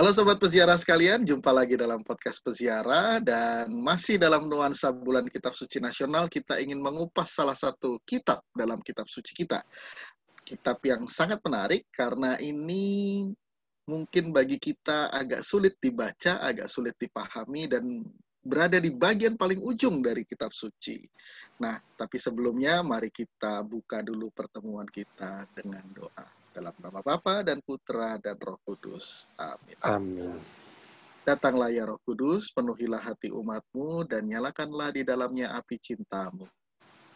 Halo Sobat Peziarah sekalian, jumpa lagi dalam podcast Peziarah dan masih dalam nuansa bulan Kitab Suci Nasional kita ingin mengupas salah satu kitab dalam kitab suci kita. Kitab yang sangat menarik karena ini mungkin bagi kita agak sulit dibaca, agak sulit dipahami dan berada di bagian paling ujung dari kitab suci. Nah, tapi sebelumnya mari kita buka dulu pertemuan kita dengan doa. Dalam nama Bapa dan Putra dan Roh Kudus. Amin. Amin. Datanglah ya Roh Kudus, penuhilah hati umatmu, dan nyalakanlah di dalamnya api cintamu.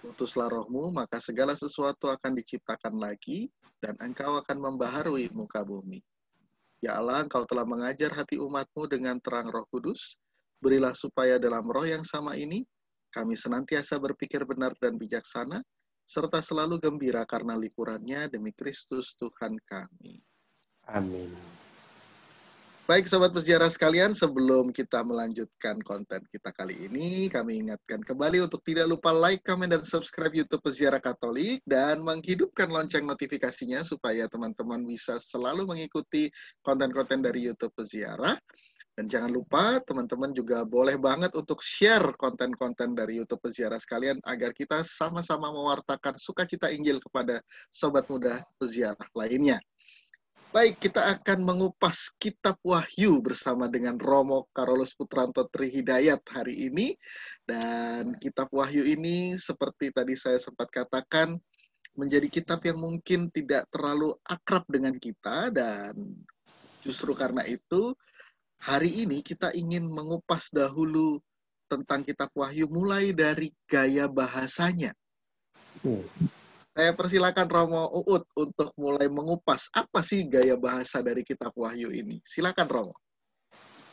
Utuslah rohmu, maka segala sesuatu akan diciptakan lagi, dan engkau akan membaharui muka bumi. Ya Allah, engkau telah mengajar hati umatmu dengan terang roh kudus, berilah supaya dalam roh yang sama ini, kami senantiasa berpikir benar dan bijaksana, serta selalu gembira karena lipurannya demi Kristus Tuhan kami. Amin. Baik sobat peziarah sekalian, sebelum kita melanjutkan konten kita kali ini, kami ingatkan kembali untuk tidak lupa like, comment, dan subscribe YouTube Peziarah Katolik dan menghidupkan lonceng notifikasinya supaya teman-teman bisa selalu mengikuti konten-konten dari YouTube Peziarah. Dan jangan lupa teman-teman juga boleh banget untuk share konten-konten dari YouTube peziarah sekalian agar kita sama-sama mewartakan sukacita Injil kepada sobat muda peziarah lainnya. Baik, kita akan mengupas kitab Wahyu bersama dengan Romo Karolus Putranto Trihidayat hari ini. Dan kitab Wahyu ini seperti tadi saya sempat katakan menjadi kitab yang mungkin tidak terlalu akrab dengan kita dan justru karena itu Hari ini kita ingin mengupas dahulu tentang kitab Wahyu mulai dari gaya bahasanya. Hmm. Saya persilakan Romo Uut untuk mulai mengupas apa sih gaya bahasa dari kitab Wahyu ini. Silakan Romo.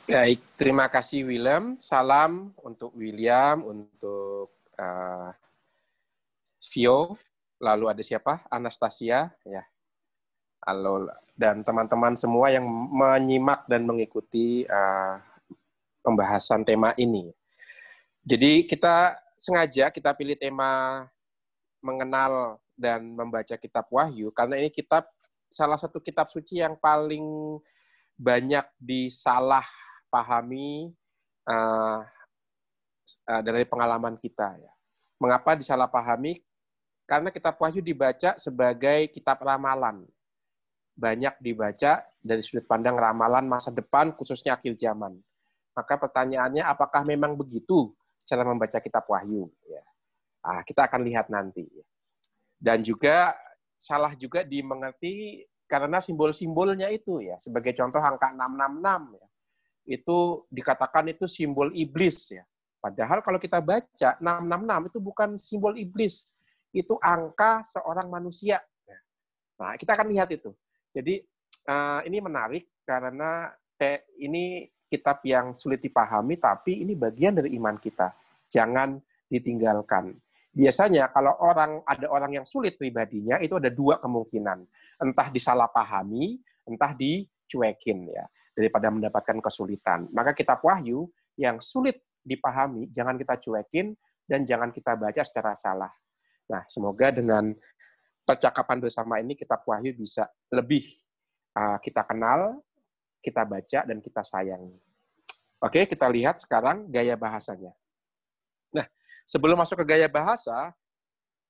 Baik, terima kasih William. Salam untuk William, untuk uh, Vio, lalu ada siapa? Anastasia, ya. Halo dan teman-teman semua yang menyimak dan mengikuti uh, pembahasan tema ini. Jadi kita sengaja kita pilih tema mengenal dan membaca kitab Wahyu karena ini kitab salah satu kitab suci yang paling banyak disalah pahami uh, eh, uh, eh, dari pengalaman kita ya. Mengapa disalah pahami Karena kitab Wahyu dibaca sebagai kitab ramalan banyak dibaca dari sudut pandang ramalan masa depan, khususnya akhir zaman. Maka pertanyaannya, apakah memang begitu cara membaca kitab Wahyu? Ya. Ah, kita akan lihat nanti. Dan juga salah juga dimengerti karena simbol-simbolnya itu ya. Sebagai contoh angka 666 ya. Itu dikatakan itu simbol iblis ya. Padahal kalau kita baca 666 itu bukan simbol iblis, itu angka seorang manusia. Ya. Nah, kita akan lihat itu. Jadi uh, ini menarik karena te, ini kitab yang sulit dipahami, tapi ini bagian dari iman kita. Jangan ditinggalkan. Biasanya kalau orang ada orang yang sulit pribadinya itu ada dua kemungkinan, entah disalahpahami, entah dicuekin ya daripada mendapatkan kesulitan. Maka kitab Wahyu yang sulit dipahami jangan kita cuekin dan jangan kita baca secara salah. Nah, semoga dengan percakapan bersama ini kitab Wahyu bisa lebih uh, kita kenal, kita baca dan kita sayangi. Oke, kita lihat sekarang gaya bahasanya. Nah, sebelum masuk ke gaya bahasa,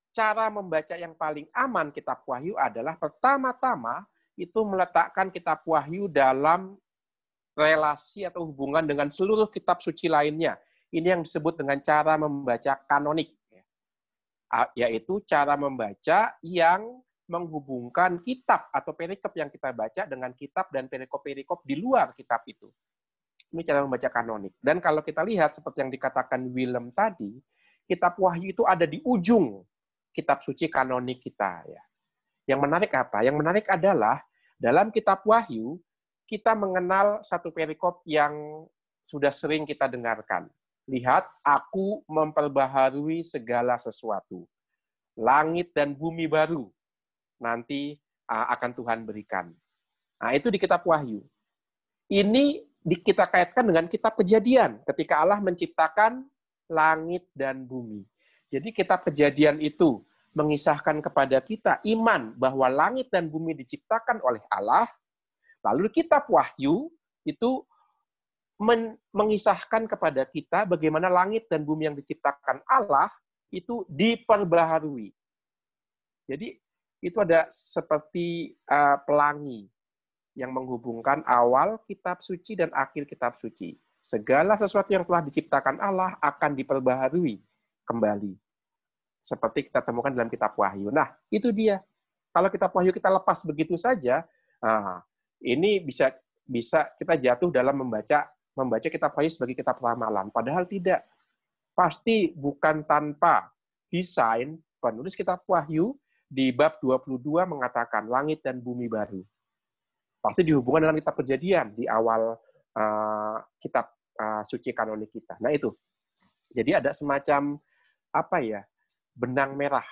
cara membaca yang paling aman kitab Wahyu adalah pertama-tama itu meletakkan kitab Wahyu dalam relasi atau hubungan dengan seluruh kitab suci lainnya. Ini yang disebut dengan cara membaca kanonik yaitu cara membaca yang menghubungkan kitab atau perikop yang kita baca dengan kitab dan perikop-perikop di luar kitab itu. Ini cara membaca kanonik. Dan kalau kita lihat seperti yang dikatakan Willem tadi, kitab Wahyu itu ada di ujung kitab suci kanonik kita ya. Yang menarik apa? Yang menarik adalah dalam kitab Wahyu kita mengenal satu perikop yang sudah sering kita dengarkan. Lihat, aku memperbaharui segala sesuatu. Langit dan bumi baru nanti akan Tuhan berikan. Nah, itu di kitab Wahyu. Ini kita kaitkan dengan kitab kejadian ketika Allah menciptakan langit dan bumi. Jadi kitab kejadian itu mengisahkan kepada kita iman bahwa langit dan bumi diciptakan oleh Allah. Lalu kitab Wahyu itu men mengisahkan kepada kita bagaimana langit dan bumi yang diciptakan Allah itu diperbaharui. Jadi itu ada seperti uh, pelangi yang menghubungkan awal kitab suci dan akhir kitab suci. Segala sesuatu yang telah diciptakan Allah akan diperbaharui kembali. Seperti kita temukan dalam kitab Wahyu. Nah, itu dia. Kalau kitab Wahyu kita lepas begitu saja, nah, ini bisa bisa kita jatuh dalam membaca membaca kitab Wahyu sebagai kitab ramalan. Padahal tidak. Pasti bukan tanpa desain penulis kitab Wahyu di bab 22 mengatakan langit dan bumi baru. Pasti dihubungkan dengan kitab kejadian di awal uh, kitab uh, suci kanonik kita. Nah itu. Jadi ada semacam apa ya benang merah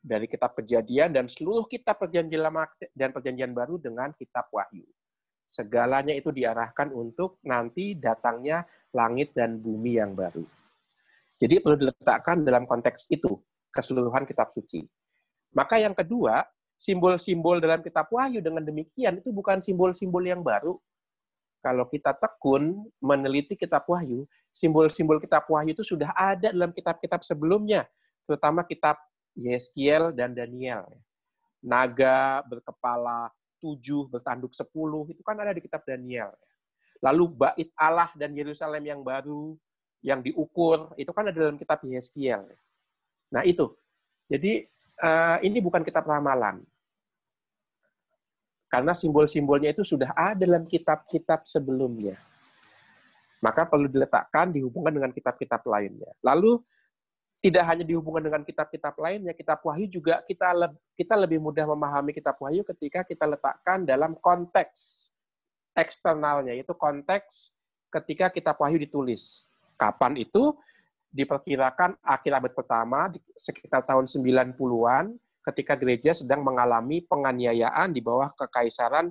dari kitab kejadian dan seluruh kitab perjanjian lama dan perjanjian baru dengan kitab wahyu. Segalanya itu diarahkan untuk nanti datangnya langit dan bumi yang baru. Jadi perlu diletakkan dalam konteks itu, keseluruhan kitab suci. Maka yang kedua, simbol-simbol dalam kitab Wahyu dengan demikian itu bukan simbol-simbol yang baru. Kalau kita tekun meneliti kitab Wahyu, simbol-simbol kitab Wahyu itu sudah ada dalam kitab-kitab sebelumnya, terutama kitab Yeskiel dan Daniel. Naga berkepala 7, bertanduk sepuluh itu kan ada di kitab Daniel. Ya. Lalu bait Allah dan Yerusalem yang baru, yang diukur, itu kan ada dalam kitab Yeskiel. Ya. Nah itu, jadi eh, ini bukan kitab ramalan. Karena simbol-simbolnya itu sudah ada dalam kitab-kitab sebelumnya. Maka perlu diletakkan dihubungkan dengan kitab-kitab lainnya. Lalu tidak hanya dihubungkan dengan kitab-kitab lainnya, kitab Wahyu juga kita le kita lebih mudah memahami kitab Wahyu ketika kita letakkan dalam konteks eksternalnya, yaitu konteks ketika kitab Wahyu ditulis. Kapan itu? Diperkirakan akhir abad pertama, sekitar tahun 90-an, ketika gereja sedang mengalami penganiayaan di bawah kekaisaran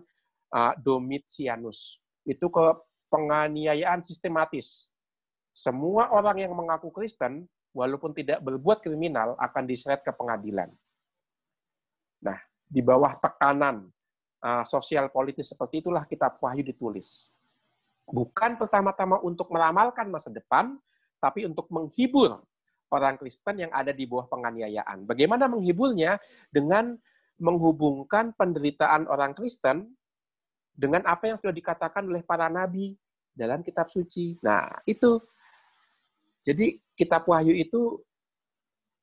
uh, Domitianus. Itu ke penganiayaan sistematis. Semua orang yang mengaku Kristen walaupun tidak berbuat kriminal, akan diseret ke pengadilan. Nah, di bawah tekanan uh, sosial politis seperti itulah kitab Wahyu ditulis. Bukan pertama-tama untuk meramalkan masa depan, tapi untuk menghibur orang Kristen yang ada di bawah penganiayaan. Bagaimana menghiburnya? Dengan menghubungkan penderitaan orang Kristen dengan apa yang sudah dikatakan oleh para nabi dalam kitab suci. Nah, itu jadi kitab Wahyu itu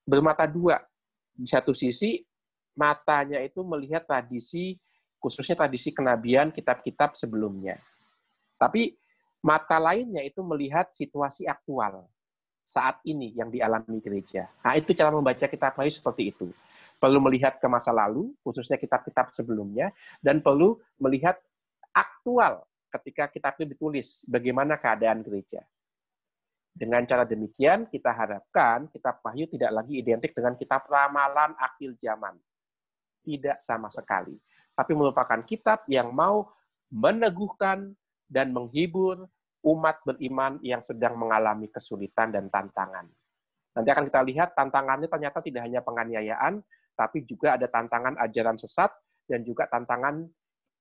bermata dua. Di satu sisi matanya itu melihat tradisi khususnya tradisi kenabian kitab-kitab sebelumnya. Tapi mata lainnya itu melihat situasi aktual saat ini yang dialami gereja. Nah, itu cara membaca kitab Wahyu seperti itu. Perlu melihat ke masa lalu, khususnya kitab-kitab sebelumnya, dan perlu melihat aktual ketika kitab itu ditulis, bagaimana keadaan gereja. Dengan cara demikian, kita harapkan kitab Wahyu tidak lagi identik dengan kitab ramalan akhir zaman. Tidak sama sekali. Tapi merupakan kitab yang mau meneguhkan dan menghibur umat beriman yang sedang mengalami kesulitan dan tantangan. Nanti akan kita lihat tantangannya ternyata tidak hanya penganiayaan, tapi juga ada tantangan ajaran sesat dan juga tantangan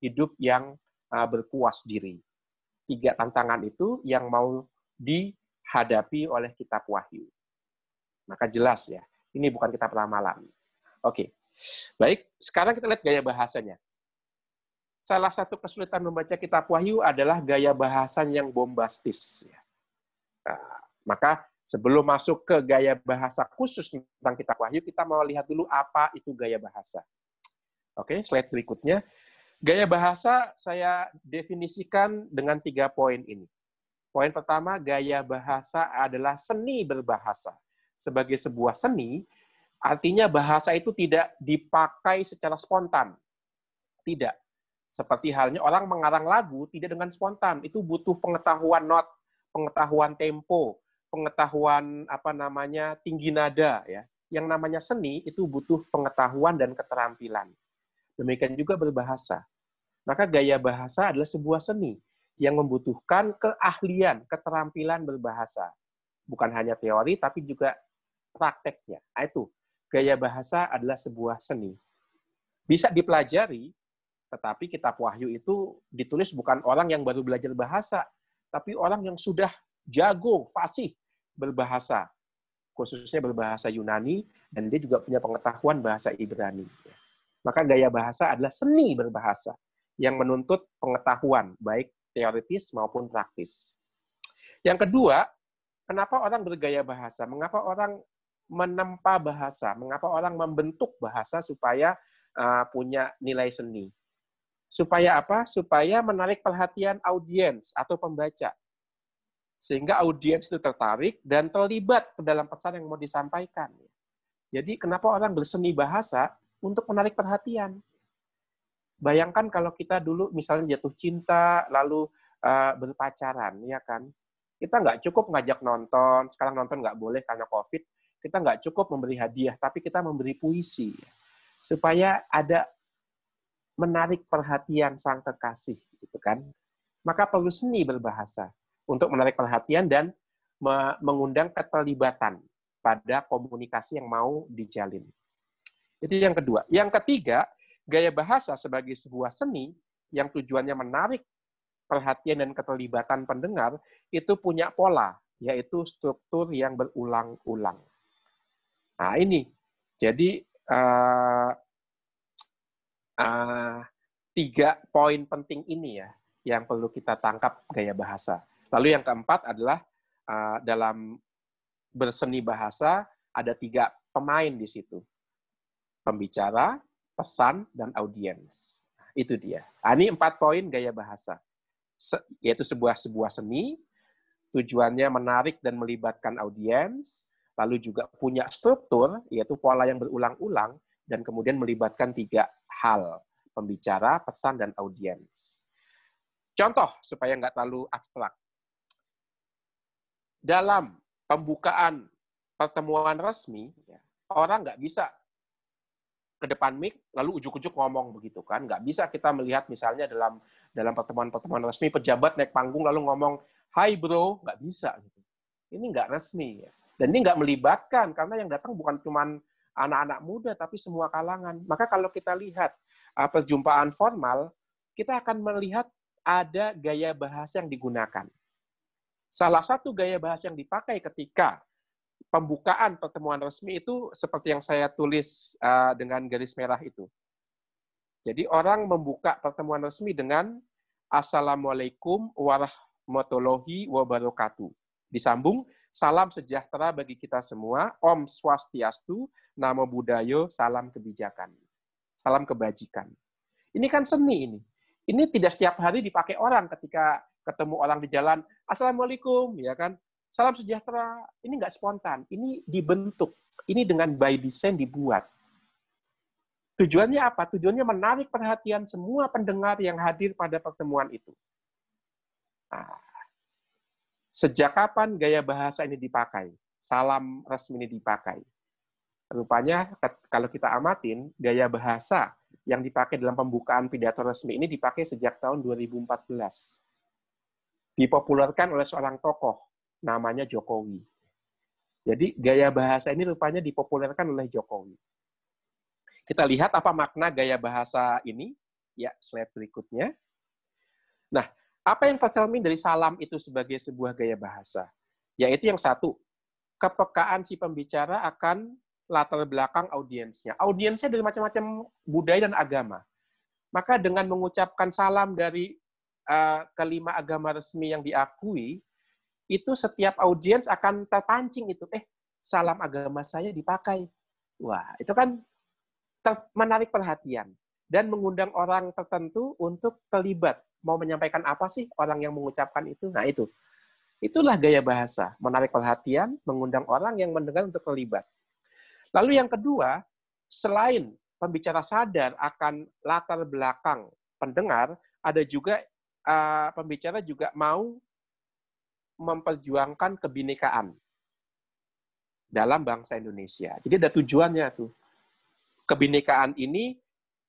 hidup yang uh, berpuas diri. Tiga tantangan itu yang mau di dihadapi oleh kitab Wahyu. Maka jelas ya, ini bukan kitab ramalan. Oke. Baik, sekarang kita lihat gaya bahasanya. Salah satu kesulitan membaca kitab Wahyu adalah gaya bahasan yang bombastis. Ya. Nah, maka sebelum masuk ke gaya bahasa khusus tentang kitab Wahyu, kita mau lihat dulu apa itu gaya bahasa. Oke, slide berikutnya. Gaya bahasa saya definisikan dengan tiga poin ini. Poin pertama, gaya bahasa adalah seni berbahasa. Sebagai sebuah seni, artinya bahasa itu tidak dipakai secara spontan. Tidak. Seperti halnya orang mengarang lagu tidak dengan spontan. Itu butuh pengetahuan not, pengetahuan tempo, pengetahuan apa namanya tinggi nada ya. Yang namanya seni itu butuh pengetahuan dan keterampilan. Demikian juga berbahasa. Maka gaya bahasa adalah sebuah seni yang membutuhkan keahlian, keterampilan berbahasa. Bukan hanya teori, tapi juga prakteknya. Nah, itu, gaya bahasa adalah sebuah seni. Bisa dipelajari, tetapi kitab wahyu itu ditulis bukan orang yang baru belajar bahasa, tapi orang yang sudah jago, fasih berbahasa. Khususnya berbahasa Yunani, dan dia juga punya pengetahuan bahasa Ibrani. Maka gaya bahasa adalah seni berbahasa yang menuntut pengetahuan, baik teoritis maupun praktis. Yang kedua, kenapa orang bergaya bahasa? Mengapa orang menempa bahasa? Mengapa orang membentuk bahasa supaya uh, punya nilai seni? Supaya apa? Supaya menarik perhatian audiens atau pembaca. Sehingga audiens itu tertarik dan terlibat ke dalam pesan yang mau disampaikan. Jadi kenapa orang berseni bahasa? Untuk menarik perhatian. Bayangkan kalau kita dulu misalnya jatuh cinta, lalu uh, berpacaran, ya kan? Kita nggak cukup ngajak nonton, sekarang nonton nggak boleh karena COVID, kita nggak cukup memberi hadiah, tapi kita memberi puisi. Supaya ada menarik perhatian sang kekasih, gitu kan? Maka perlu seni berbahasa untuk menarik perhatian dan mengundang keterlibatan pada komunikasi yang mau dijalin. Itu yang kedua. Yang ketiga, Gaya bahasa sebagai sebuah seni yang tujuannya menarik perhatian dan keterlibatan pendengar itu punya pola, yaitu struktur yang berulang-ulang. Nah, ini. Jadi, uh, uh, tiga poin penting ini ya, yang perlu kita tangkap gaya bahasa. Lalu yang keempat adalah uh, dalam berseni bahasa ada tiga pemain di situ. Pembicara, pesan, dan audiens. Itu dia. Nah, ini empat poin gaya bahasa. Se yaitu sebuah sebuah seni, tujuannya menarik dan melibatkan audiens, lalu juga punya struktur, yaitu pola yang berulang-ulang, dan kemudian melibatkan tiga hal, pembicara, pesan, dan audiens. Contoh, supaya nggak terlalu abstrak. Dalam pembukaan pertemuan resmi, ya, orang nggak bisa ke depan mic lalu ujuk-ujuk ngomong begitu kan nggak bisa kita melihat misalnya dalam dalam pertemuan-pertemuan resmi pejabat naik panggung lalu ngomong hi bro nggak bisa gitu ini nggak resmi ya. dan ini nggak melibatkan karena yang datang bukan cuma anak-anak muda tapi semua kalangan maka kalau kita lihat ah, perjumpaan formal kita akan melihat ada gaya bahasa yang digunakan salah satu gaya bahasa yang dipakai ketika pembukaan pertemuan resmi itu seperti yang saya tulis uh, dengan garis merah itu. Jadi orang membuka pertemuan resmi dengan Assalamualaikum warahmatullahi wabarakatuh. Disambung, salam sejahtera bagi kita semua, Om Swastiastu, Namo Buddhaya, salam kebijakan, salam kebajikan. Ini kan seni ini. Ini tidak setiap hari dipakai orang ketika ketemu orang di jalan, Assalamualaikum, ya kan? Salam sejahtera ini nggak spontan, ini dibentuk, ini dengan by design dibuat. Tujuannya apa? Tujuannya menarik perhatian semua pendengar yang hadir pada pertemuan itu. Nah, sejak kapan gaya bahasa ini dipakai? Salam resmi ini dipakai? Rupanya kalau kita amatin, gaya bahasa yang dipakai dalam pembukaan pidato resmi ini dipakai sejak tahun 2014. Dipopulerkan oleh seorang tokoh namanya Jokowi. Jadi gaya bahasa ini rupanya dipopulerkan oleh Jokowi. Kita lihat apa makna gaya bahasa ini. Ya, slide berikutnya. Nah, apa yang tercermin dari salam itu sebagai sebuah gaya bahasa? Yaitu yang satu, kepekaan si pembicara akan latar belakang audiensnya. Audiensnya dari macam-macam budaya dan agama. Maka dengan mengucapkan salam dari uh, kelima agama resmi yang diakui, itu setiap audiens akan terpancing itu. Eh, salam agama saya dipakai. Wah, itu kan menarik perhatian dan mengundang orang tertentu untuk terlibat. Mau menyampaikan apa sih orang yang mengucapkan itu? Nah, itu. Itulah gaya bahasa, menarik perhatian, mengundang orang yang mendengar untuk terlibat. Lalu yang kedua, selain pembicara sadar akan latar belakang pendengar, ada juga uh, pembicara juga mau memperjuangkan kebinekaan dalam bangsa Indonesia. Jadi ada tujuannya tuh. Kebinekaan ini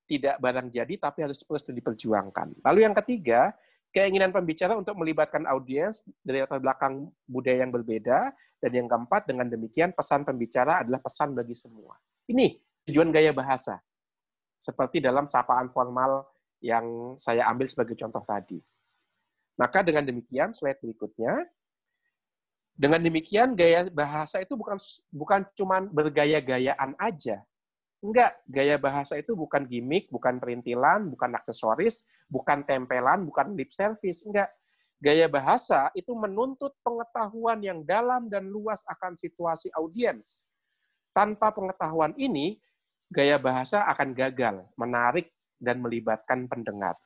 tidak barang jadi tapi harus terus diperjuangkan. Lalu yang ketiga, keinginan pembicara untuk melibatkan audiens dari latar belakang budaya yang berbeda dan yang keempat dengan demikian pesan pembicara adalah pesan bagi semua. Ini tujuan gaya bahasa. Seperti dalam sapaan formal yang saya ambil sebagai contoh tadi. Maka dengan demikian, slide berikutnya, dengan demikian gaya bahasa itu bukan bukan cuman bergaya-gayaan aja. Enggak, gaya bahasa itu bukan gimmick, bukan perintilan, bukan aksesoris, bukan tempelan, bukan lip service, enggak. Gaya bahasa itu menuntut pengetahuan yang dalam dan luas akan situasi audiens. Tanpa pengetahuan ini, gaya bahasa akan gagal, menarik, dan melibatkan pendengar.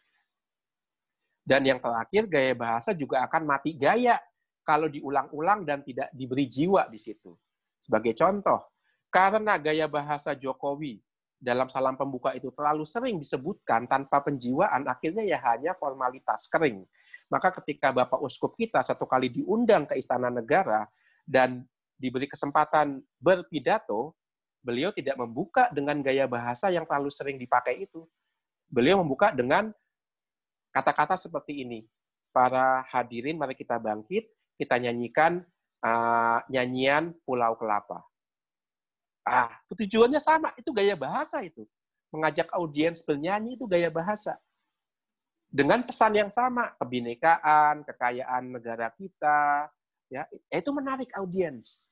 Dan yang terakhir, gaya bahasa juga akan mati gaya kalau diulang-ulang dan tidak diberi jiwa di situ. Sebagai contoh, karena gaya bahasa Jokowi dalam salam pembuka itu terlalu sering disebutkan tanpa penjiwaan, akhirnya ya hanya formalitas kering. Maka ketika Bapak Uskup kita satu kali diundang ke Istana Negara dan diberi kesempatan berpidato, beliau tidak membuka dengan gaya bahasa yang terlalu sering dipakai itu. Beliau membuka dengan kata-kata seperti ini. Para hadirin, mari kita bangkit, kita nyanyikan uh, nyanyian Pulau Kelapa. Ah, tujuannya sama, itu gaya bahasa itu. Mengajak audiens bernyanyi itu gaya bahasa. Dengan pesan yang sama, kebinekaan, kekayaan negara kita, ya itu menarik audiens.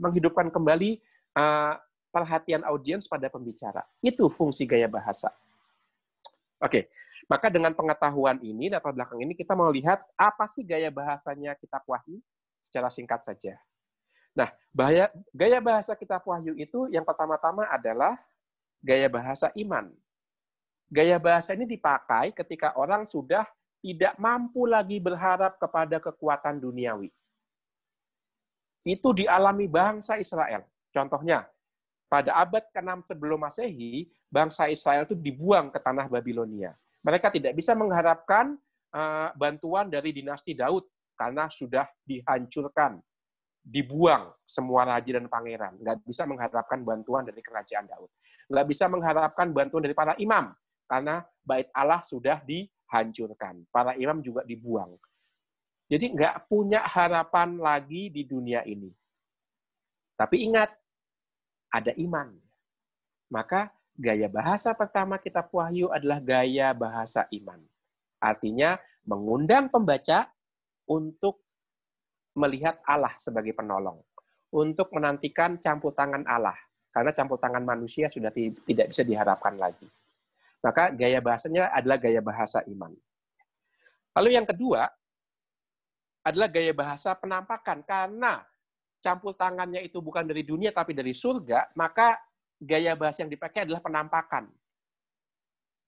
Menghidupkan kembali uh, perhatian audiens pada pembicara. Itu fungsi gaya bahasa. Oke. Okay. Maka dengan pengetahuan ini, latar belakang ini, kita mau lihat apa sih gaya bahasanya kitab wahyu secara singkat saja. Nah, bahaya, gaya bahasa kitab wahyu itu yang pertama-tama adalah gaya bahasa iman. Gaya bahasa ini dipakai ketika orang sudah tidak mampu lagi berharap kepada kekuatan duniawi. Itu dialami bangsa Israel. Contohnya, pada abad ke-6 sebelum Masehi, bangsa Israel itu dibuang ke tanah Babilonia mereka tidak bisa mengharapkan eh, bantuan dari dinasti Daud karena sudah dihancurkan, dibuang semua raja dan pangeran. Nggak bisa mengharapkan bantuan dari kerajaan Daud. Nggak bisa mengharapkan bantuan dari para imam karena bait Allah sudah dihancurkan. Para imam juga dibuang. Jadi nggak punya harapan lagi di dunia ini. Tapi ingat, ada iman. Maka Gaya bahasa pertama kitab Wahyu adalah gaya bahasa iman. Artinya mengundang pembaca untuk melihat Allah sebagai penolong, untuk menantikan campur tangan Allah karena campur tangan manusia sudah tidak bisa diharapkan lagi. Maka gaya bahasanya adalah gaya bahasa iman. Lalu yang kedua adalah gaya bahasa penampakan karena campur tangannya itu bukan dari dunia tapi dari surga, maka gaya bahasa yang dipakai adalah penampakan.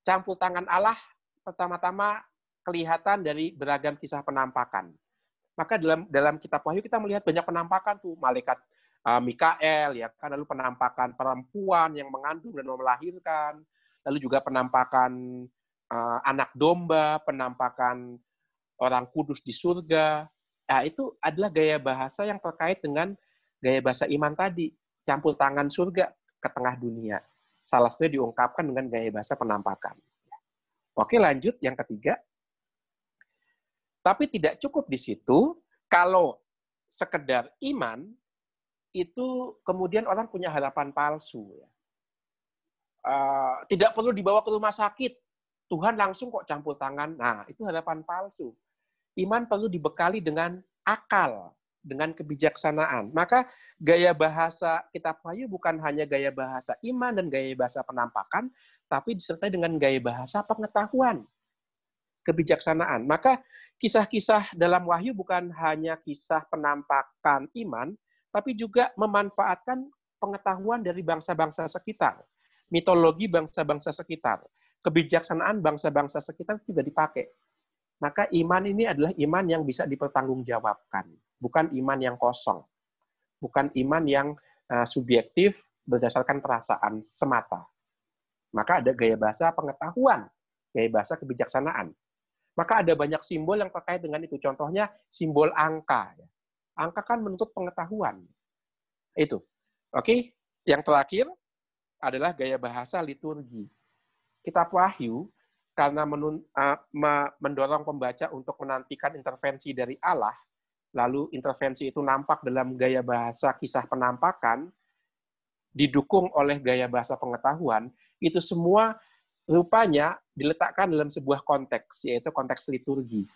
Campur tangan Allah pertama-tama kelihatan dari beragam kisah penampakan. Maka dalam dalam kitab Wahyu kita melihat banyak penampakan tuh malaikat uh, Mikael ya kan lalu penampakan perempuan yang mengandung dan melahirkan, lalu juga penampakan uh, anak domba, penampakan orang kudus di surga. Nah, itu adalah gaya bahasa yang terkait dengan gaya bahasa iman tadi, campur tangan surga, ke tengah dunia. Salah satunya diungkapkan dengan gaya bahasa penampakan. Oke, lanjut yang ketiga. Tapi tidak cukup di situ kalau sekedar iman itu kemudian orang punya harapan palsu. Ya. Eh, tidak perlu dibawa ke rumah sakit. Tuhan langsung kok campur tangan. Nah, itu harapan palsu. Iman perlu dibekali dengan akal dengan kebijaksanaan. Maka gaya bahasa kitab Wahyu bukan hanya gaya bahasa iman dan gaya bahasa penampakan, tapi disertai dengan gaya bahasa pengetahuan, kebijaksanaan. Maka kisah-kisah dalam Wahyu bukan hanya kisah penampakan iman, tapi juga memanfaatkan pengetahuan dari bangsa-bangsa sekitar, mitologi bangsa-bangsa sekitar, kebijaksanaan bangsa-bangsa sekitar juga dipakai maka iman ini adalah iman yang bisa dipertanggungjawabkan, bukan iman yang kosong, bukan iman yang eh, subjektif berdasarkan perasaan semata. Maka ada gaya bahasa pengetahuan, gaya bahasa kebijaksanaan. Maka ada banyak simbol yang terkait dengan itu. Contohnya simbol angka. Ya. Angka kan menuntut pengetahuan. Itu. Oke, yang terakhir adalah gaya bahasa liturgi. Kitab Wahyu karena menun, uh, mendorong pembaca untuk menantikan intervensi dari Allah, lalu intervensi itu nampak dalam gaya bahasa kisah penampakan, didukung oleh gaya bahasa pengetahuan, itu semua rupanya diletakkan dalam sebuah konteks, yaitu konteks liturgi.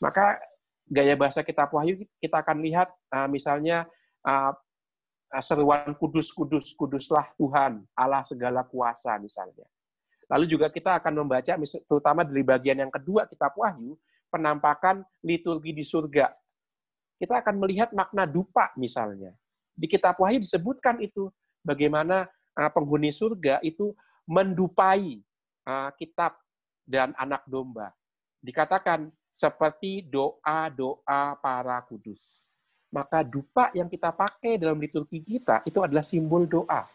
Maka gaya bahasa kitab wahyu kita akan lihat uh, misalnya uh, seruan kudus, kudus, kuduslah Tuhan, Allah segala kuasa misalnya Lalu juga kita akan membaca, terutama dari bagian yang kedua kitab Wahyu, penampakan liturgi di surga. Kita akan melihat makna dupa misalnya. Di kitab Wahyu disebutkan itu, bagaimana ah, penghuni surga itu mendupai ah, kitab dan anak domba. Dikatakan seperti doa-doa para kudus. Maka dupa yang kita pakai dalam liturgi kita itu adalah simbol doa.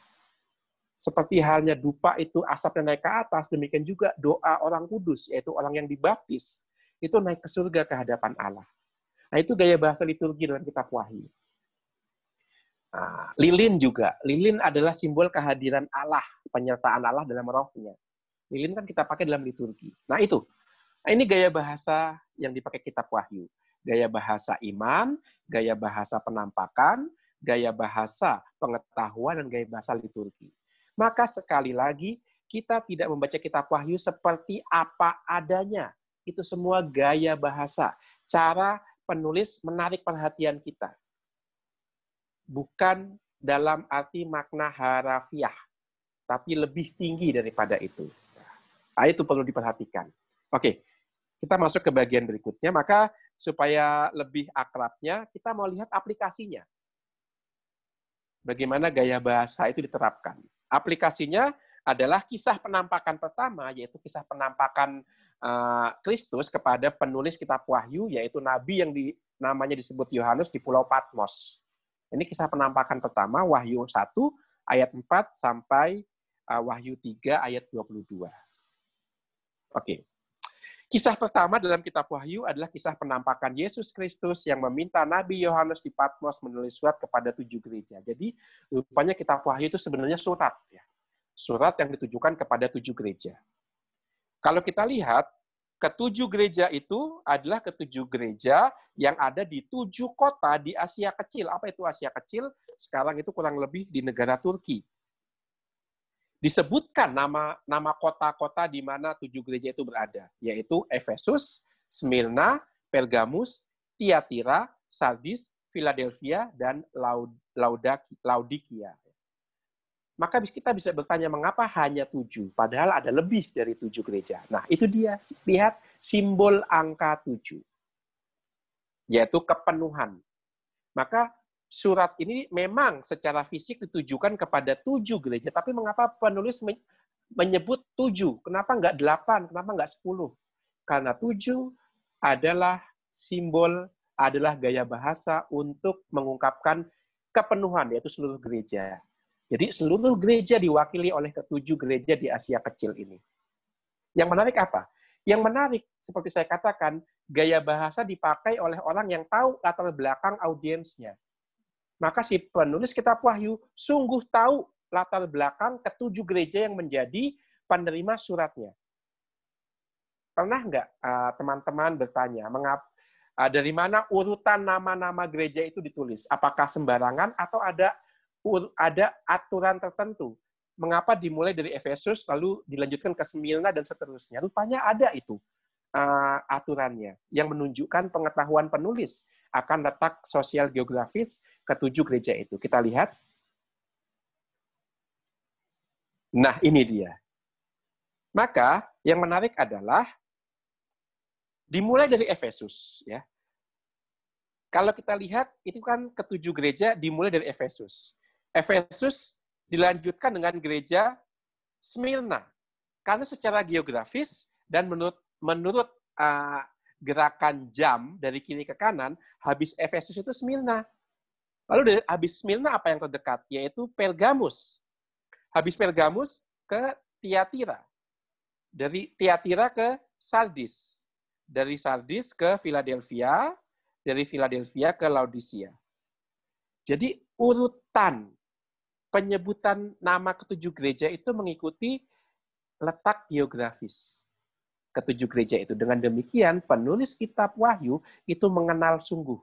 Seperti halnya dupa itu asapnya naik ke atas, demikian juga doa orang kudus, yaitu orang yang dibaptis, itu naik ke surga ke hadapan Allah. Nah, itu gaya bahasa liturgi dalam kitab wahyu. Nah, lilin juga. Lilin adalah simbol kehadiran Allah, penyertaan Allah dalam rohnya. Lilin kan kita pakai dalam liturgi. Nah itu. Nah, ini gaya bahasa yang dipakai kitab wahyu. Gaya bahasa iman, gaya bahasa penampakan, gaya bahasa pengetahuan, dan gaya bahasa liturgi. Maka sekali lagi, kita tidak membaca kitab Wahyu seperti apa adanya. Itu semua gaya bahasa, cara penulis menarik perhatian kita. Bukan dalam arti makna harafiah, tapi lebih tinggi daripada itu. Nah, itu perlu diperhatikan. Oke, kita masuk ke bagian berikutnya. Maka supaya lebih akrabnya, kita mau lihat aplikasinya. Bagaimana gaya bahasa itu diterapkan. Aplikasinya adalah kisah penampakan pertama, yaitu kisah penampakan eh, Kristus kepada penulis kitab Wahyu, yaitu nabi yang di, namanya disebut Yohanes di Pulau Patmos. Ini kisah penampakan pertama, Wahyu 1 ayat 4 sampai uh, Wahyu 3 ayat 22. Oke. Okay. Kisah pertama dalam kitab Wahyu adalah kisah penampakan Yesus Kristus yang meminta Nabi Yohanes di Patmos menulis surat kepada tujuh gereja. Jadi rupanya kitab Wahyu itu sebenarnya surat ya. Surat yang ditujukan kepada tujuh gereja. Kalau kita lihat, ketujuh gereja itu adalah ketujuh gereja yang ada di tujuh kota di Asia Kecil. Apa itu Asia Kecil? Sekarang itu kurang lebih di negara Turki disebutkan nama nama kota-kota di mana tujuh gereja itu berada, yaitu Efesus, Smyrna, Pergamus, Tiatira, Sardis, Philadelphia, dan Laodikia. Maka kita bisa bertanya mengapa hanya tujuh, padahal ada lebih dari tujuh gereja. Nah, itu dia. Lihat simbol angka tujuh, yaitu kepenuhan. Maka surat ini memang secara fisik ditujukan kepada tujuh gereja, tapi mengapa penulis menyebut tujuh? Kenapa enggak delapan? Kenapa enggak sepuluh? Karena tujuh adalah simbol, adalah gaya bahasa untuk mengungkapkan kepenuhan, yaitu seluruh gereja. Jadi seluruh gereja diwakili oleh ketujuh gereja di Asia kecil ini. Yang menarik apa? Yang menarik, seperti saya katakan, gaya bahasa dipakai oleh orang yang tahu latar belakang audiensnya maka si penulis kitab Wahyu sungguh tahu latar belakang ketujuh gereja yang menjadi penerima suratnya. Pernah nggak uh, teman-teman bertanya, mengapa uh, eh, dari mana urutan nama-nama gereja itu ditulis? Apakah sembarangan atau ada ur, ada aturan tertentu? Mengapa dimulai dari Efesus lalu dilanjutkan ke Smyrna dan seterusnya? Rupanya ada itu uh, aturannya yang menunjukkan pengetahuan penulis akan letak sosial geografis ketujuh gereja itu. Kita lihat. Nah, ini dia. Maka yang menarik adalah dimulai dari Efesus ya. Kalau kita lihat itu kan ketujuh gereja dimulai dari Efesus. Efesus dilanjutkan dengan gereja Smyrna. Karena secara geografis dan menurut menurut uh, gerakan jam dari kiri ke kanan, habis Efesus itu Smyrna. Lalu dari, habis Smyrna apa yang terdekat? Yaitu Pergamus. Habis Pergamus ke Tiatira. Dari Tiatira ke Sardis. Dari Sardis ke Philadelphia, dari Philadelphia ke Laodicea. Jadi urutan penyebutan nama ketujuh gereja itu mengikuti letak geografis ketujuh gereja itu. Dengan demikian, penulis kitab Wahyu itu mengenal sungguh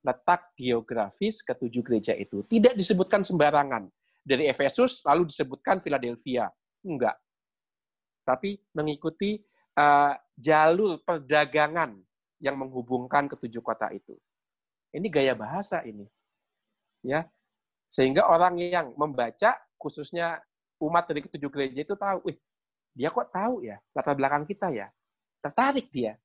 letak geografis ketujuh gereja itu. Tidak disebutkan sembarangan. Dari Efesus lalu disebutkan Philadelphia. Enggak. Tapi mengikuti uh, jalur perdagangan yang menghubungkan ketujuh kota itu. Ini gaya bahasa ini. Ya. Sehingga orang yang membaca khususnya umat dari ketujuh gereja itu tahu, wih, dia kok tahu ya latar belakang kita ya tertarik dia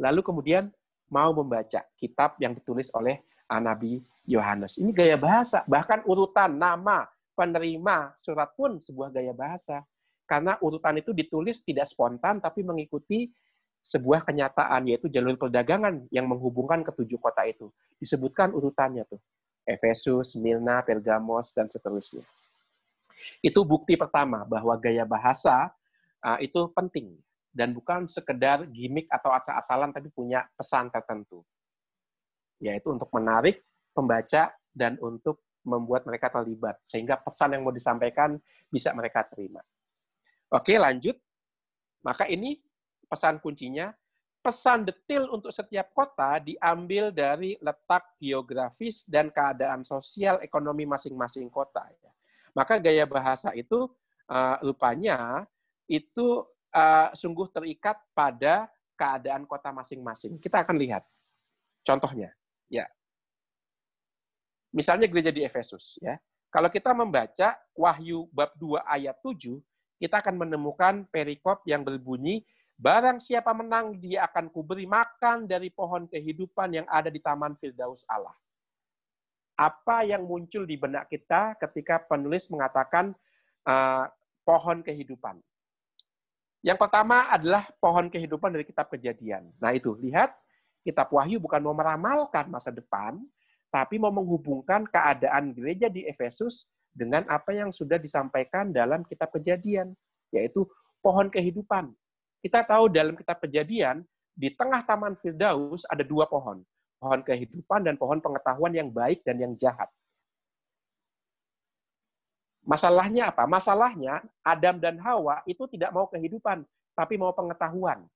lalu kemudian mau membaca kitab yang ditulis oleh Nabi Yohanes ini gaya bahasa bahkan urutan nama penerima surat pun sebuah gaya bahasa karena urutan itu ditulis tidak spontan tapi mengikuti sebuah kenyataan yaitu jalur perdagangan yang menghubungkan ketujuh kota itu disebutkan urutannya tuh Efesus, Milna Pergamos dan seterusnya. Itu bukti pertama bahwa gaya bahasa uh, itu penting dan bukan sekedar gimmick atau asal-asalan tapi punya pesan tertentu yaitu untuk menarik pembaca dan untuk membuat mereka terlibat sehingga pesan yang mau disampaikan bisa mereka terima. Oke, lanjut. Maka ini pesan kuncinya pesan detail untuk setiap kota diambil dari letak geografis dan keadaan sosial ekonomi masing-masing kota. Ya. Maka gaya bahasa itu uh, rupanya itu uh, sungguh terikat pada keadaan kota masing-masing. Kita akan lihat contohnya, ya. Misalnya gereja di Efesus, ya. Kalau kita membaca Wahyu bab 2 ayat 7, kita akan menemukan perikop yang berbunyi, Barang siapa menang, dia akan kuberi makan dari pohon kehidupan yang ada di Taman Firdaus Allah. Apa yang muncul di benak kita ketika penulis mengatakan uh, pohon kehidupan? Yang pertama adalah pohon kehidupan dari kitab kejadian. Nah itu, lihat kitab wahyu bukan mau meramalkan masa depan, tapi mau menghubungkan keadaan gereja di Efesus dengan apa yang sudah disampaikan dalam kitab kejadian, yaitu pohon kehidupan. Kita tahu dalam kitab kejadian, di tengah Taman Firdaus ada dua pohon, pohon kehidupan dan pohon pengetahuan yang baik dan yang jahat. Masalahnya apa? Masalahnya Adam dan Hawa itu tidak mau kehidupan, tapi mau pengetahuan.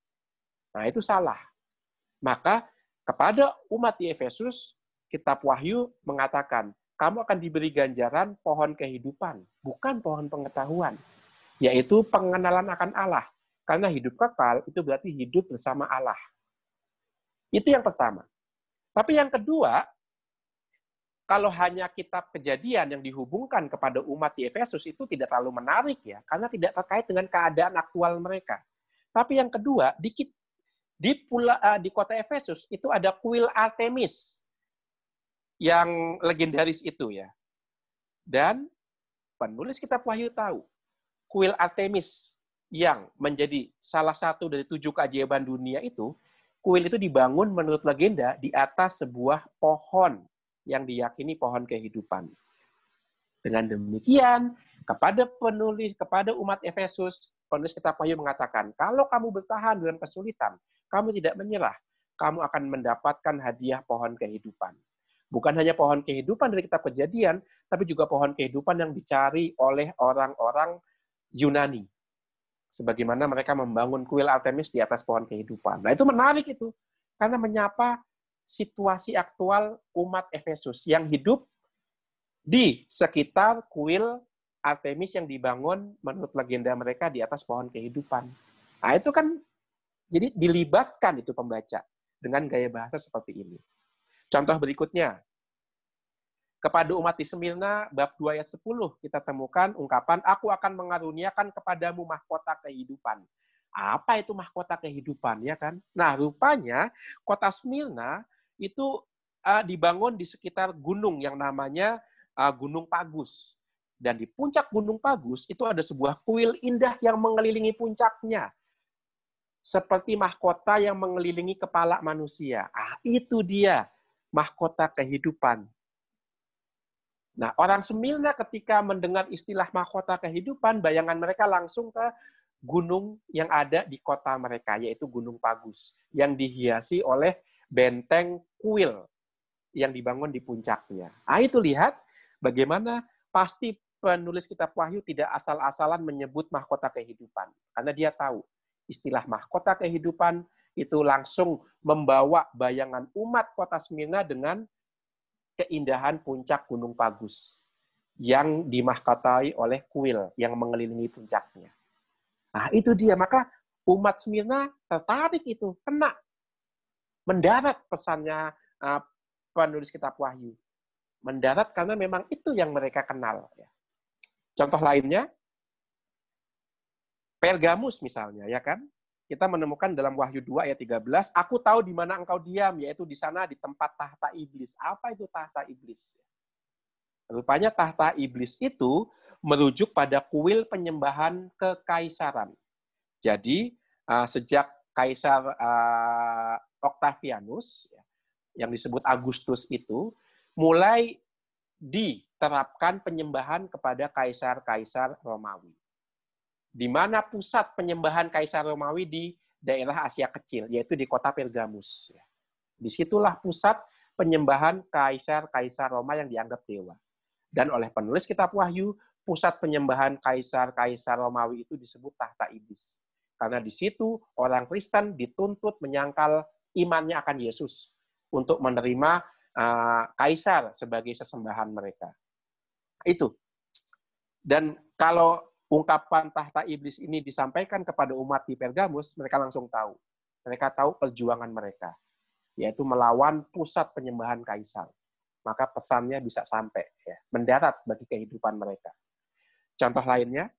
Nah, itu salah. Maka kepada umat di Efesus, kitab Wahyu mengatakan, kamu akan diberi ganjaran pohon kehidupan, bukan pohon pengetahuan, yaitu pengenalan akan Allah. Karena hidup kekal itu berarti hidup bersama Allah. Itu yang pertama. Tapi yang kedua, kalau hanya kitab kejadian yang dihubungkan kepada umat di Efesus itu tidak terlalu menarik ya, karena tidak terkait dengan keadaan aktual mereka. Tapi yang kedua, di, di, pula, eh, di kota Efesus itu ada kuil Artemis yang legendaris itu ya. Dan penulis kitab Wahyu tahu, kuil Artemis yang menjadi salah satu dari tujuh keajaiban dunia itu, kuil itu dibangun menurut legenda di atas sebuah pohon yang diyakini pohon kehidupan. Dengan demikian, iya. kepada penulis, kepada umat Efesus, penulis kitab Wahyu mengatakan, kalau kamu bertahan dalam kesulitan, kamu tidak menyerah, kamu akan mendapatkan hadiah pohon kehidupan. Bukan hanya pohon kehidupan dari kitab kejadian, tapi juga pohon kehidupan yang dicari oleh orang-orang Yunani. Sebagaimana mereka membangun kuil Artemis di atas pohon kehidupan. Nah itu menarik itu. Karena menyapa situasi aktual umat Efesus yang hidup di sekitar kuil Artemis yang dibangun menurut legenda mereka di atas pohon kehidupan. Nah, itu kan jadi dilibatkan itu pembaca dengan gaya bahasa seperti ini. Contoh berikutnya. Kepada umat di Semirna, bab 2 ayat 10, kita temukan ungkapan, aku akan mengaruniakan kepadamu mahkota kehidupan. Apa itu mahkota kehidupan, ya kan? Nah, rupanya kota Semirna itu uh, dibangun di sekitar gunung yang namanya uh, Gunung Pagus. Dan di puncak Gunung Pagus itu ada sebuah kuil indah yang mengelilingi puncaknya. Seperti mahkota yang mengelilingi kepala manusia. Ah, itu dia mahkota kehidupan. Nah, orang Semilna ketika mendengar istilah mahkota kehidupan, bayangan mereka langsung ke gunung yang ada di kota mereka, yaitu Gunung Pagus, yang dihiasi oleh benteng kuil yang dibangun di puncaknya. Ah itu lihat bagaimana pasti penulis kitab Wahyu tidak asal-asalan menyebut mahkota kehidupan karena dia tahu istilah mahkota kehidupan itu langsung membawa bayangan umat kota Smyrna dengan keindahan puncak Gunung Pagus yang dimahkotai oleh kuil yang mengelilingi puncaknya. Nah, itu dia. Maka umat Smyrna tertarik itu, kena mendarat pesannya uh, penulis kitab Wahyu. Mendarat karena memang itu yang mereka kenal. Ya. Contoh lainnya, Pergamus misalnya, ya kan? Kita menemukan dalam Wahyu 2 ayat 13, aku tahu di mana engkau diam, yaitu di sana di tempat tahta iblis. Apa itu tahta iblis? Rupanya tahta iblis itu merujuk pada kuil penyembahan kekaisaran. Jadi, ah, sejak Kaisar ah, Octavianus ya, yang disebut Agustus itu mulai diterapkan penyembahan kepada kaisar-kaisar Romawi. Di mana pusat penyembahan kaisar Romawi di daerah Asia Kecil, yaitu di kota Pergamus. Ya. Disitulah pusat penyembahan kaisar-kaisar Roma yang dianggap dewa. Dan oleh penulis kitab Wahyu, pusat penyembahan kaisar-kaisar Romawi itu disebut tahta iblis. Karena di situ orang Kristen dituntut menyangkal imannya akan Yesus untuk menerima eh, kaisar sebagai sesembahan mereka. Itu. Dan kalau ungkapan tahta iblis ini disampaikan kepada umat di Pergamus, mereka langsung tahu. Mereka tahu perjuangan mereka, yaitu melawan pusat penyembahan kaisar. Maka pesannya bisa sampai, ya, mendarat bagi kehidupan mereka. Contoh lainnya,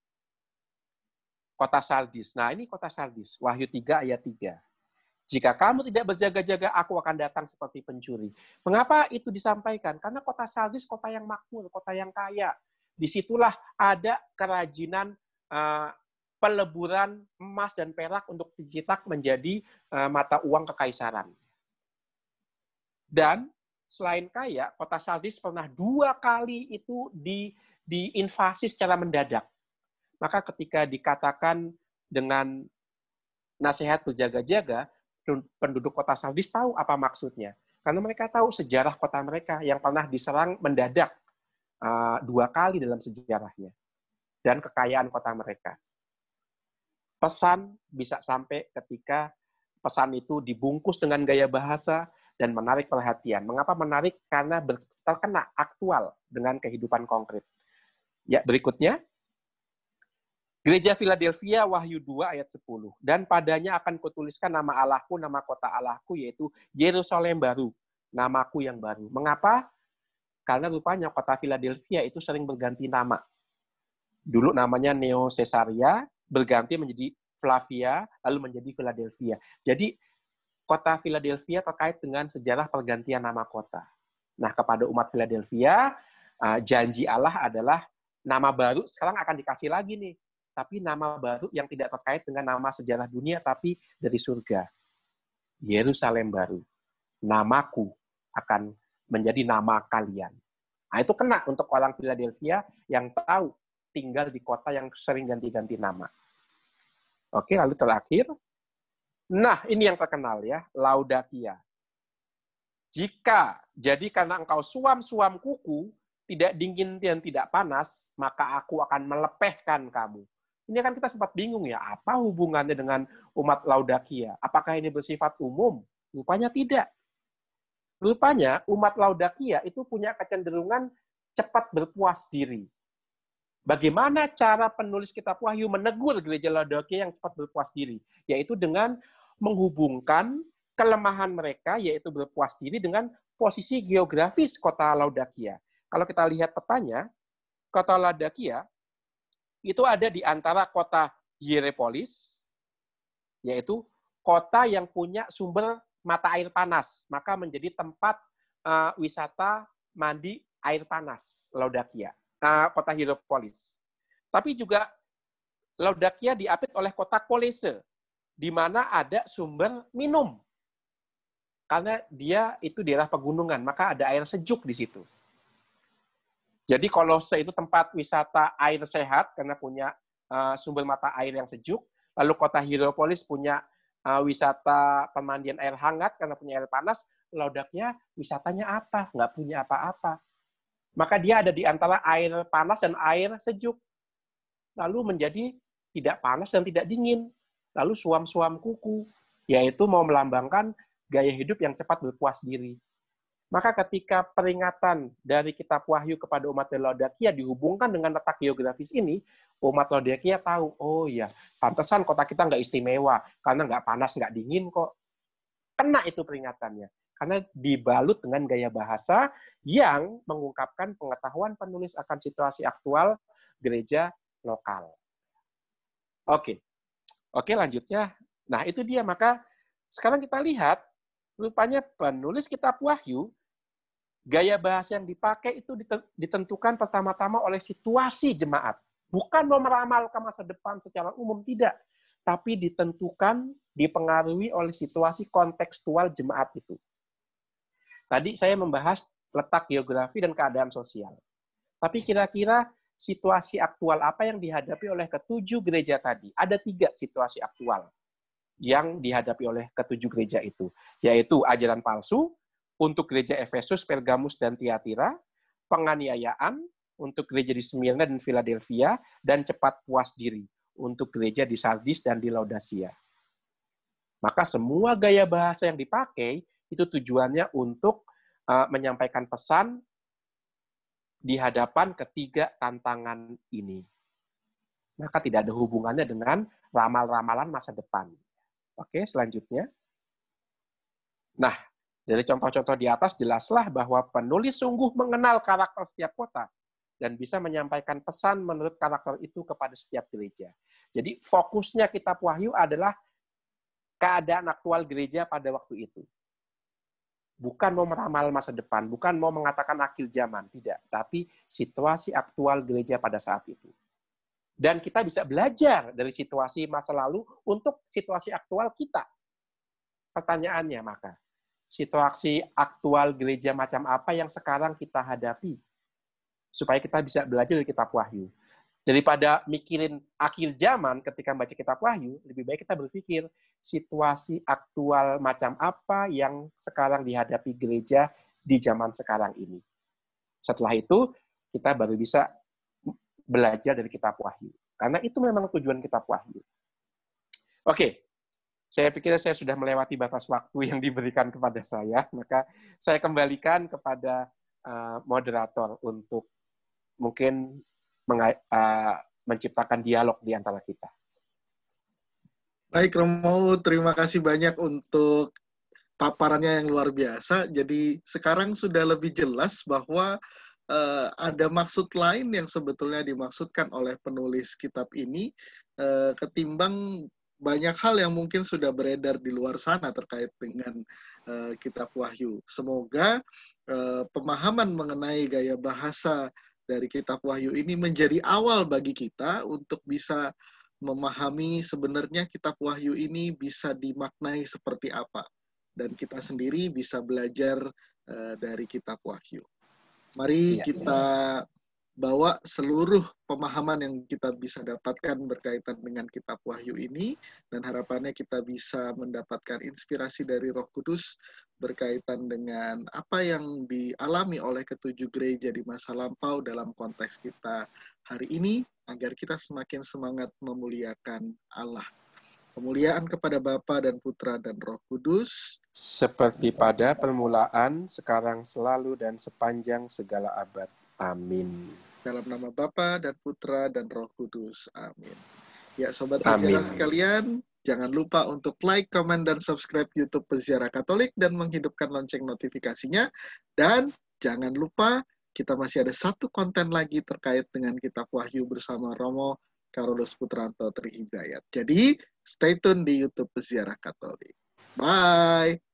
kota Sardis. Nah, ini kota Sardis, Wahyu 3 ayat 3. Jika kamu tidak berjaga-jaga, aku akan datang seperti pencuri. Mengapa itu disampaikan? Karena kota Sardis kota yang makmur, kota yang kaya. Disitulah ada kerajinan uh, peleburan emas dan perak untuk dicetak menjadi uh, mata uang kekaisaran. Dan selain kaya, kota Sardis pernah dua kali itu di diinvasi secara mendadak. Maka ketika dikatakan dengan nasihat berjaga-jaga, penduduk kota Sardis tahu apa maksudnya. Karena mereka tahu sejarah kota mereka yang pernah diserang mendadak eh, dua kali dalam sejarahnya. Dan kekayaan kota mereka. Pesan bisa sampai ketika pesan itu dibungkus dengan gaya bahasa dan menarik perhatian. Mengapa menarik? Karena terkena aktual dengan kehidupan konkret. Ya, berikutnya Gereja Philadelphia Wahyu 2 ayat 10. Dan padanya akan kutuliskan nama Allahku, nama kota Allahku yaitu Yerusalem baru, namaku yang baru. Mengapa? Karena rupanya kota Philadelphia itu sering berganti nama. Dulu namanya Neo Caesarea, berganti menjadi Flavia, lalu menjadi Philadelphia. Jadi kota Philadelphia terkait dengan sejarah pergantian nama kota. Nah, kepada umat Philadelphia, ah, janji Allah adalah nama baru sekarang akan dikasih lagi nih tapi nama baru yang tidak terkait dengan nama sejarah dunia, tapi dari surga. Yerusalem baru. Namaku akan menjadi nama kalian. Nah, itu kena untuk orang Philadelphia yang tahu tinggal di kota yang sering ganti-ganti nama. Oke, lalu terakhir. Nah, ini yang terkenal ya, Laudakia. Jika, jadi karena engkau suam-suam kuku, tidak dingin dan tidak panas, maka aku akan melepehkan kamu. Ini kan kita sempat bingung ya, apa hubungannya dengan umat Laudakia? Apakah ini bersifat umum? Rupanya tidak. Rupanya umat Laudakia itu punya kecenderungan cepat berpuas diri. Bagaimana cara penulis kitab Wahyu menegur gereja Laodikia yang cepat berpuas diri? Yaitu dengan menghubungkan kelemahan mereka, yaitu berpuas diri dengan posisi geografis kota Laodikia. Kalau kita lihat petanya, kota Laodikia itu ada di antara kota Hierapolis, yaitu kota yang punya sumber mata air panas, maka menjadi tempat uh, wisata mandi air panas Laudakia, uh, kota Hierapolis. Tapi juga Laudakia diapit oleh kota Kolese, di mana ada sumber minum. Karena dia itu daerah pegunungan, maka ada air sejuk di situ. Jadi Kolose itu tempat wisata air sehat karena punya uh, sumber mata air yang sejuk. Lalu kota Hiropolis punya uh, wisata pemandian air hangat karena punya air panas. Laudaknya wisatanya apa? Nggak punya apa-apa. Maka dia ada di antara air panas dan air sejuk. Lalu menjadi tidak panas dan tidak dingin. Lalu suam-suam kuku, yaitu mau melambangkan gaya hidup yang cepat berpuas diri. Maka ketika peringatan dari kitab Wahyu kepada umat Laodikia dihubungkan dengan letak geografis ini, umat Laodikia tahu, oh ya, pantesan kota kita nggak istimewa, karena nggak panas, nggak dingin kok. Kena itu peringatannya. Karena dibalut dengan gaya bahasa yang mengungkapkan pengetahuan penulis akan situasi aktual gereja lokal. Oke. Oke, lanjutnya. Nah, itu dia. Maka sekarang kita lihat rupanya penulis kitab Wahyu gaya bahasa yang dipakai itu ditentukan pertama-tama oleh situasi jemaat. Bukan meramal ke masa depan secara umum, tidak. Tapi ditentukan, dipengaruhi oleh situasi kontekstual jemaat itu. Tadi saya membahas letak geografi dan keadaan sosial. Tapi kira-kira situasi aktual apa yang dihadapi oleh ketujuh gereja tadi? Ada tiga situasi aktual yang dihadapi oleh ketujuh gereja itu, yaitu ajaran palsu untuk gereja Efesus, Pergamus, dan Tiatira, penganiayaan untuk gereja di Smyrna dan Philadelphia, dan cepat puas diri untuk gereja di Sardis dan di Laudasia. Maka semua gaya bahasa yang dipakai itu tujuannya untuk uh, menyampaikan pesan di hadapan ketiga tantangan ini. Maka tidak ada hubungannya dengan ramal-ramalan masa depan. Oke, selanjutnya. Nah, dari contoh-contoh di atas jelaslah bahwa penulis sungguh mengenal karakter setiap kota dan bisa menyampaikan pesan menurut karakter itu kepada setiap gereja. Jadi fokusnya kitab Wahyu adalah keadaan aktual gereja pada waktu itu. Bukan mau meramal masa depan, bukan mau mengatakan akhir zaman, tidak, tapi situasi aktual gereja pada saat itu dan kita bisa belajar dari situasi masa lalu untuk situasi aktual kita. Pertanyaannya maka, situasi aktual gereja macam apa yang sekarang kita hadapi? Supaya kita bisa belajar dari kitab Wahyu. Daripada mikirin akhir zaman ketika baca kitab Wahyu, lebih baik kita berpikir situasi aktual macam apa yang sekarang dihadapi gereja di zaman sekarang ini. Setelah itu, kita baru bisa belajar dari kitab Wahyu. Karena itu memang tujuan kitab Wahyu. Oke, saya pikir saya sudah melewati batas waktu yang diberikan kepada saya, maka saya kembalikan kepada eh, moderator untuk mungkin eh, menciptakan dialog di antara kita. Baik, Romo, terima kasih banyak untuk paparannya yang luar biasa. Jadi sekarang sudah lebih jelas bahwa uh, ada maksud lain yang sebetulnya dimaksudkan oleh penulis kitab ini uh, ketimbang banyak hal yang mungkin sudah beredar di luar sana terkait dengan uh, kitab Wahyu. Semoga uh, pemahaman mengenai gaya bahasa dari kitab Wahyu ini menjadi awal bagi kita untuk bisa memahami sebenarnya kitab Wahyu ini bisa dimaknai seperti apa dan kita sendiri bisa belajar uh, dari kitab Wahyu. Mari ya, kita iya. bawa seluruh pemahaman yang kita bisa dapatkan berkaitan dengan kitab Wahyu ini dan harapannya kita bisa mendapatkan inspirasi dari Roh Kudus berkaitan dengan apa yang dialami oleh ketujuh gereja di masa lampau dalam konteks kita hari ini agar kita semakin semangat memuliakan Allah kemuliaan kepada Bapa dan Putra dan Roh Kudus, seperti pada permulaan, sekarang, selalu, dan sepanjang segala abad. Amin. Dalam nama Bapa dan Putra dan Roh Kudus. Amin. Ya, sobat peziarah sekalian, jangan lupa untuk like, comment, dan subscribe YouTube Peziarah Katolik dan menghidupkan lonceng notifikasinya. Dan jangan lupa kita masih ada satu konten lagi terkait dengan kitab Wahyu bersama Romo Carlos Putranto Trihidayat. Jadi stay tune di YouTube Peziarah Katolik. Bye.